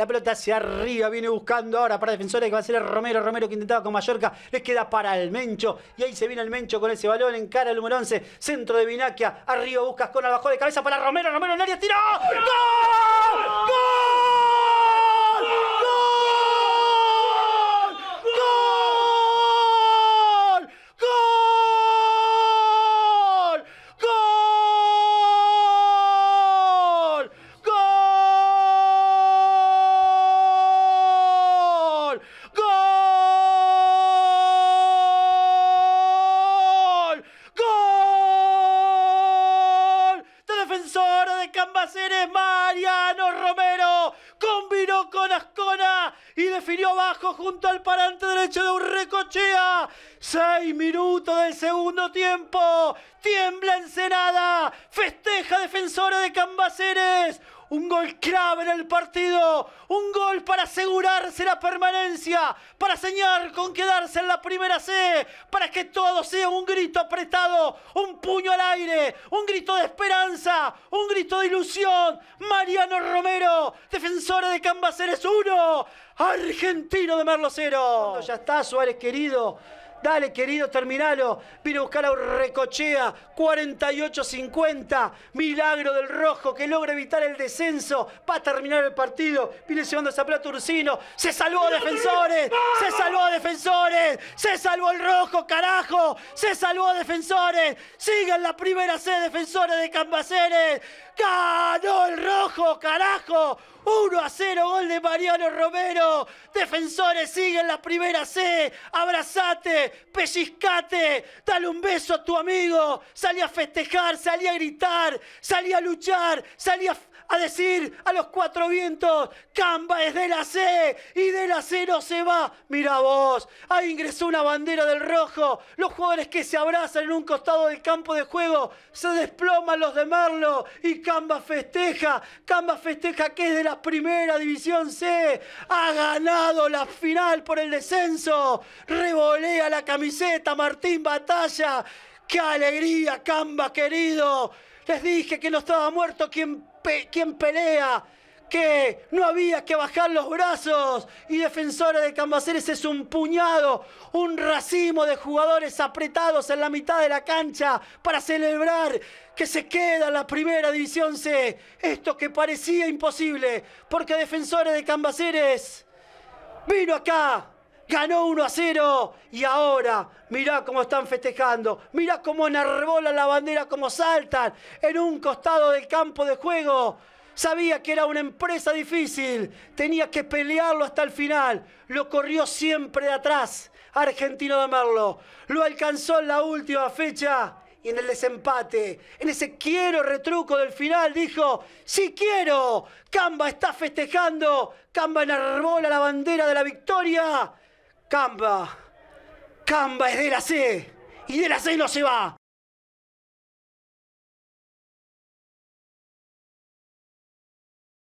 La pelota hacia arriba. Viene buscando ahora para defensores que va a ser Romero. Romero que intentaba con Mallorca. Les queda para el Mencho. Y ahí se viene el Mencho con ese balón. En cara al número 11. Centro de Vinaquia. Arriba buscas con abajo de cabeza para Romero. Romero en área. ¡Tiro! ¡Gol! de Cambaceres, Mariano Romero combinó con Ascona y definió abajo junto al parante derecho de Urrecochea. Seis minutos del segundo tiempo. Tiembla Ensenada. Festeja defensora de Cambaceres un gol clave en el partido, un gol para asegurarse la permanencia, para señalar con quedarse en la primera C, para que todo sea un grito apretado, un puño al aire, un grito de esperanza, un grito de ilusión. Mariano Romero, defensor de Cambaceres 1, argentino de Merlo 0. Ya está, Suárez querido. Dale, querido, terminalo. Viene a buscar a Recochea. 48-50. Milagro del Rojo que logra evitar el descenso. para terminar el partido. Viene llevando esa plata Ursino. ¡Se salvó, a defensores! ¡Se salvó, a defensores! ¡Se salvó el Rojo, carajo! ¡Se salvó, a defensores! ¡Sigan la primera C, defensores de Cambaceres! ¡Ganó el Rojo, carajo! 1 a 0, gol de Mariano Romero. Defensores siguen la primera C. Abrazate, pellizcate, dale un beso a tu amigo. Salí a festejar, salí a gritar, salí a luchar, salí a a decir a los cuatro vientos, Camba es de la C y de la C no se va. Mira vos, ahí ingresó una bandera del rojo, los jugadores que se abrazan en un costado del campo de juego, se desploman los de Merlo y Camba festeja, Camba festeja que es de la primera división C, ha ganado la final por el descenso, revolea la camiseta Martín Batalla. ¡Qué alegría, Camba querido! Les dije que no estaba muerto quien quien quién pelea, que no había que bajar los brazos y defensores de Cambaceres es un puñado, un racimo de jugadores apretados en la mitad de la cancha para celebrar que se queda la primera división C. Esto que parecía imposible, porque defensores de Cambaceres vino acá ganó 1 a 0 y ahora mirá cómo están festejando, mirá cómo enarbolan la bandera, cómo saltan en un costado del campo de juego. Sabía que era una empresa difícil, tenía que pelearlo hasta el final, lo corrió siempre de atrás Argentino de Merlo, lo alcanzó en la última fecha y en el desempate, en ese quiero retruco del final, dijo, sí quiero, Camba está festejando, Camba enarbola la bandera de la victoria Camba. Camba es de la C. Y de la C no se va.